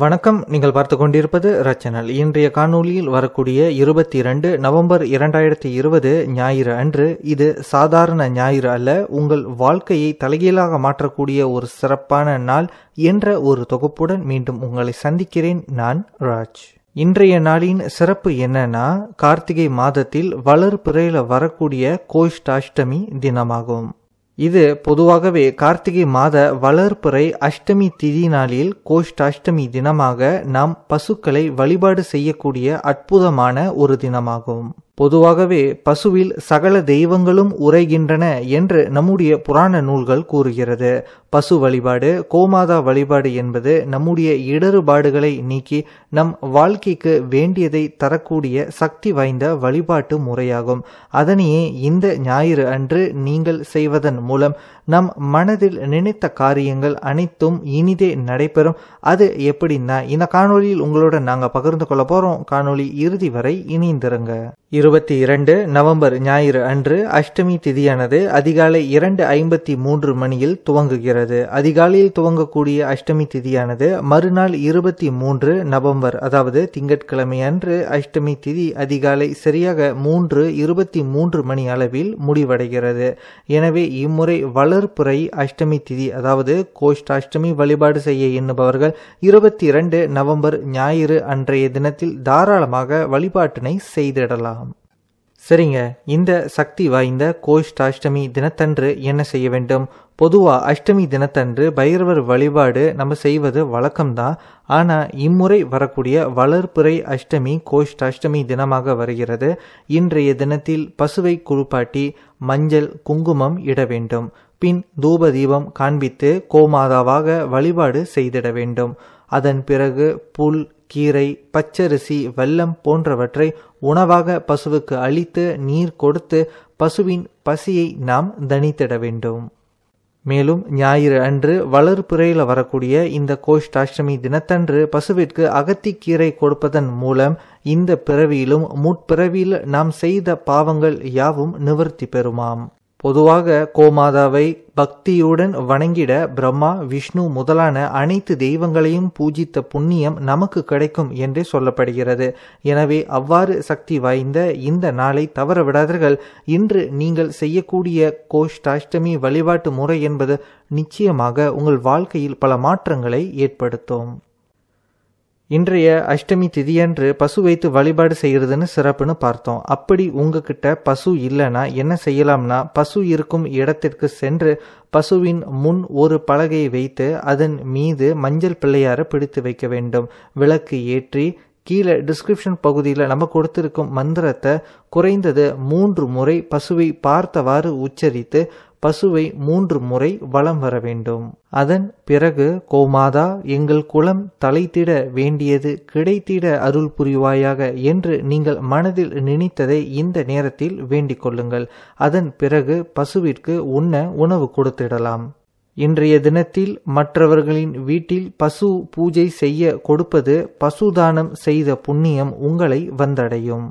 வணக்கம் நீங்கள் பார்த்து கொண்டிருப்பது ரச்சனல் இன்றைய காணொலியில் வரக்கூடிய இருபத்தி இரண்டு நவம்பர் இரண்டாயிரத்தி இருபது ஞாயிறு அன்று இது சாதாரண ஞாயிறு அல்ல உங்கள் வாழ்க்கையை தலைகீழாக மாற்றக்கூடிய ஒரு சிறப்பான நாள் என்ற ஒரு தொகுப்புடன் மீண்டும் உங்களை சந்திக்கிறேன் நான் ராஜ் இன்றைய நாளின் சிறப்பு என்னன்னா கார்த்திகை மாதத்தில் வளர்பிறையில் வரக்கூடிய கோஷ்டாஷ்டமி தினமாகும் இது பொதுவாகவே கார்த்திகை மாத வளர்ப்புறை அஷ்டமி திதி நாளில் கோஷ்டாஷ்டமி தினமாக நாம் பசுக்களை வழிபாடு செய்யக்கூடிய அற்புதமான ஒரு தினமாகும் பொதுவாகவே பசுவில் சகல தெய்வங்களும் உரைகின்றன என்று நம்முடைய புராண நூல்கள் கூறுகிறது பசு வழிபாடு கோமாதா வழிபாடு என்பது நம்முடைய இடறுபாடுகளை நீக்கி நம் வாழ்க்கைக்கு வேண்டியதை தரக்கூடிய சக்தி வாய்ந்த வழிபாட்டு முறையாகும் அதனையே இந்த ஞாயிறு அன்று நீங்கள் செய்வதன் மூலம் நம் மனதில் நினைத்த காரியங்கள் அனைத்தும் இனிதே நடைபெறும் அது எப்படின்னா இந்த காணொலியில் உங்களோட நாங்கள் பகிர்ந்து கொள்ள போகிறோம் காணொலி இறுதி வரை இணைந்திருங்க இரு இருபத்தி இரண்டு நவம்பர் ஞாயிறு அன்று அஷ்டமி திதியானது அதிகாலை இரண்டு ஐம்பத்தி மூன்று மணியில் துவங்குகிறது அதிகாலையில் துவங்கக்கூடிய அஷ்டமி திதியானது மறுநாள் இருபத்தி மூன்று நவம்பர் அதாவது திங்கட்கிழமை அன்று அஷ்டமி திதி அதிகாலை சரியாக மூன்று இருபத்தி மூன்று மணி அளவில் முடிவடைகிறது எனவே இம்முறை வளர்ப்புறை அஷ்டமி திதி அதாவது கோஷ்டாஷ்டமி வழிபாடு செய்ய எண்ணுபவர்கள் இருபத்தி இரண்டு நவம்பர் ஞாயிறு அன்றைய தினத்தில் தாராளமாக வழிபாட்டினை செய்திடலாம் சரிங்க இந்த சக்தி வாய்ந்த கோஷ்டாஷ்டமி தினத்தன்று என்ன செய்ய வேண்டும் பொதுவாக அஷ்டமி தினத்தன்று பைரவர் வழிபாடு நம்ம செய்வது வழக்கம்தான் ஆனால் இம்முறை வரக்கூடிய வளர்ப்புறை அஷ்டமி கோஷ்டாஷ்டமி தினமாக வருகிறது இன்றைய தினத்தில் பசுவை குளிப்பாட்டி மஞ்சள் குங்குமம் இட வேண்டும் பின் தூப தீபம் காண்பித்து கோமாதாவாக வழிபாடு செய்திட வேண்டும் அதன் பிறகு புல் கீரை பச்சரிசி வெல்லம் போன்றவற்றை உணவாக பசுவுக்கு அளித்து நீர் கொடுத்து பசுவின் பசியை நாம் தனித்திட வேண்டும் மேலும் ஞாயிறு அன்று வளர்பிறையில் வரக்கூடிய இந்த கோஷ்டாஷ்டமி தினத்தன்று பசுவிற்கு அகத்திக்கீரை கொடுப்பதன் மூலம் இந்த பிறவியிலும் முற்பிறவியில் நாம் செய்த பாவங்கள் யாவும் நிவர்த்தி பெறுமாம் பொதுவாக கோமாதாவை பக்தியுடன் வணங்கிட பிரம்மா விஷ்ணு முதலான அனைத்து தெய்வங்களையும் பூஜித்த புண்ணியம் நமக்கு கிடைக்கும் என்றே சொல்லப்படுகிறது எனவே அவ்வாறு சக்தி வாய்ந்த இந்த நாளை தவற விடாதீர்கள் இன்று நீங்கள் செய்யக்கூடிய கோஷ்டாஷ்டமி வழிபாட்டு முறை என்பது நிச்சயமாக உங்கள் வாழ்க்கையில் பல மாற்றங்களை ஏற்படுத்தும் இன்றைய அஷ்டமி திதியன்று பசு வைத்து வழிபாடு செய்கிறதுன்னு சிறப்புன்னு பார்த்தோம் அப்படி உங்ககிட்ட பசு இல்லைன்னா என்ன செய்யலாம்னா பசு இருக்கும் இடத்திற்கு சென்று பசுவின் முன் ஒரு பலகையை வைத்து அதன் மீது மஞ்சள் பிள்ளையாரை பிடித்து வைக்க வேண்டும் விளக்கு ஏற்றி கீழே டிஸ்கிரிப்ஷன் பகுதியில் நம்ம கொடுத்திருக்கும் மந்திரத்தை குறைந்தது மூன்று முறை பசுவை பார்த்தவாறு உச்சரித்து பசுவை மூன்று முறை வலம் வர வேண்டும் அதன் பிறகு கோமாதா எங்கள் குளம் தலைத்திட வேண்டியது கிடைத்திட அருள் புரிவாயாக என்று நீங்கள் மனதில் நினைத்ததை இந்த நேரத்தில் வேண்டிக் கொள்ளுங்கள் அதன் பிறகு பசுவிற்கு உண்ண உணவு கொடுத்திடலாம் இன்றைய தினத்தில் மற்றவர்களின் வீட்டில் பசு பூஜை செய்ய கொடுப்பது பசுதானம் செய்த புண்ணியம் உங்களை வந்தடையும்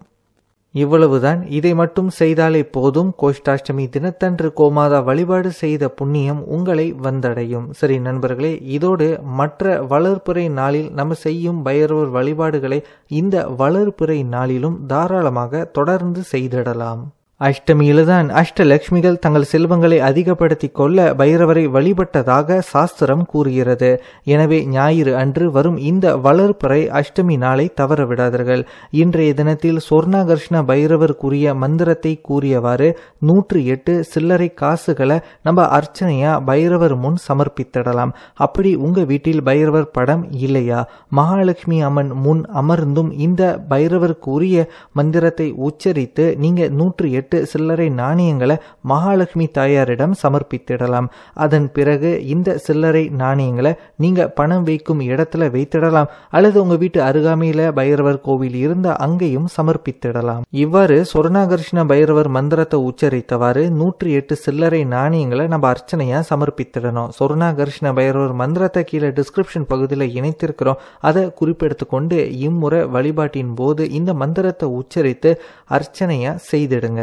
இவ்வளவுதான் இதை மட்டும் செய்தாலே போதும் கோஷ்டாஷ்டமி தினத்தன்று கோமாதா வழிபாடு செய்த புண்ணியம் உங்களை வந்தடையும் சரி நண்பர்களே இதோடு மற்ற வளர்ப்புரை நாளில் நம்ம செய்யும் பைரவர் வழிபாடுகளை இந்த வளர்ப்புரை நாளிலும் தாராளமாக தொடர்ந்து செய்திடலாம் அஷ்டமியில்தான் அஷ்டலக்ஷ்மிகள் தங்கள் செல்வங்களை அதிகப்படுத்தி கொள்ள பைரவரை வழிபட்டதாக சாஸ்திரம் கூறுகிறது எனவே ஞாயிறு அன்று வரும் இந்த வளர்ப்பறை அஷ்டமி நாளை தவறவிடாதீர்கள் இன்றைய தினத்தில் சொர்ணாகர்ஷ்ண பைரவருக்குரிய மந்திரத்தை கூறியவாறு நூற்று எட்டு சில்லறை காசுகளை நம்ம அர்ச்சனையா பைரவர் முன் சமர்ப்பித்திடலாம் அப்படி உங்க வீட்டில் பைரவர் படம் இல்லையா மகாலட்சுமி அம்மன் முன் அமர்ந்தும் இந்த பைரவருக்குரிய மந்திரத்தை உச்சரித்து நீங்க நூற்று எட்டு எட்டு சில்லறை நாணயங்களை மகாலட்சுமி தாயாரிடம் சமர்ப்பித்திடலாம் அதன் பிறகு இந்த சில்லறை நாணயங்களை நீங்கள் பணம் வைக்கும் இடத்துல வைத்திடலாம் அல்லது உங்கள் வீட்டு அருகாமையில் பைரவர் கோவில் இருந்த அங்கேயும் சமர்ப்பித்திடலாம் இவ்வாறு சொர்ணாகர்ஷ்ண பைரவர் மந்திரத்தை உச்சரித்தவாறு நூற்றி எட்டு சில்லறை நாணயங்களை நம்ம அர்ச்சனையாக சமர்ப்பித்திடணும் சொர்ணாகர்ஷ்ண பைரவர் மந்திரத்தை கீழே டிஸ்கிரிப்ஷன் பகுதியில் இணைத்திருக்கிறோம் அதை குறிப்பெடுத்து கொண்டு இம்முறை வழிபாட்டின் போது இந்த மந்திரத்தை உச்சரித்து அர்ச்சனையாக செய்திடுங்க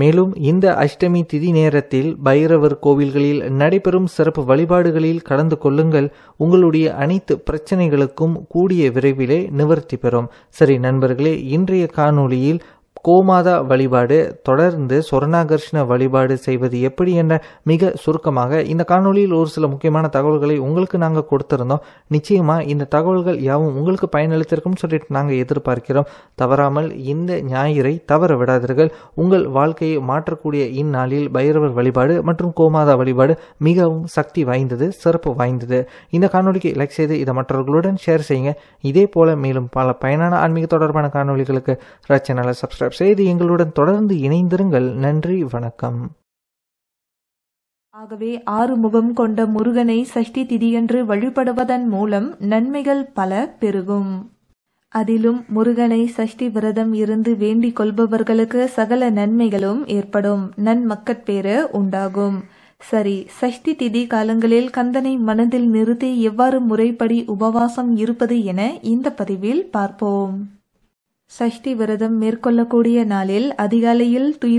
மேலும் இந்த அஷ்டமி திதி நேரத்தில் பைரவர் கோவில்களில் நடைபெறும் சிறப்பு வழிபாடுகளில் கலந்து கொள்ளுங்கள் உங்களுடைய அனைத்து பிரச்சனைகளுக்கும் கூடிய விரைவிலே நிவர்த்தி பெறும் சரி நண்பர்களே இன்றைய காணொளியில் கோமாதா வழிபாடு தொடர்ந்து சொர்ணாகர்ஷ்ண வழிபாடு செய்வது எப்படி என்ற மிக சுருக்கமாக இந்த காணொலியில் ஒரு சில முக்கியமான தகவல்களை உங்களுக்கு நாங்கள் கொடுத்துருந்தோம் நிச்சயமாக இந்த தகவல்கள் யாவும் உங்களுக்கு பயனளித்திருக்கும் சொல்லிட்டு நாங்கள் எதிர்பார்க்கிறோம் தவறாமல் இந்த ஞாயிறை தவற விடாதீர்கள் உங்கள் வாழ்க்கையை மாற்றக்கூடிய இந்நாளில் பைரவர் வழிபாடு மற்றும் கோமாதா வழிபாடு மிகவும் சக்தி வாய்ந்தது சிறப்பு வாய்ந்தது இந்த காணொலிக்கு லைக் செய்து இதை மற்றவர்களுடன் ஷேர் செய்யுங்க இதே போல மேலும் பல பயனான ஆன்மீக தொடர்பான காணொலிகளுக்கு ரச்சனலை சப்ஸ்கிரைப் செய்து எங்களுடன் தொடர்ந்து இணைந்திருங்கள் நன்றி வணக்கம் ஆகவே ஆறு முகம் கொண்ட முருகனை சஷ்டி திதியன்று வழிபடுவதன் மூலம் நன்மைகள் பல பெருகும் அதிலும் முருகனை சஷ்டி விரதம் இருந்து வேண்டிக் கொள்பவர்களுக்கு சகல நன்மைகளும் ஏற்படும் நன்மக்கட்பேறு உண்டாகும் சரி சஷ்டி திதி காலங்களில் கந்தனை மனதில் நிறுத்தி எவ்வாறு முறைப்படி உபவாசம் இருப்பது என இந்த பதிவில் பார்ப்போம் சஷ்டி விரதம் மேற்கொள்ளக்கூடிய நாளில் அதிகாலையில் துயில்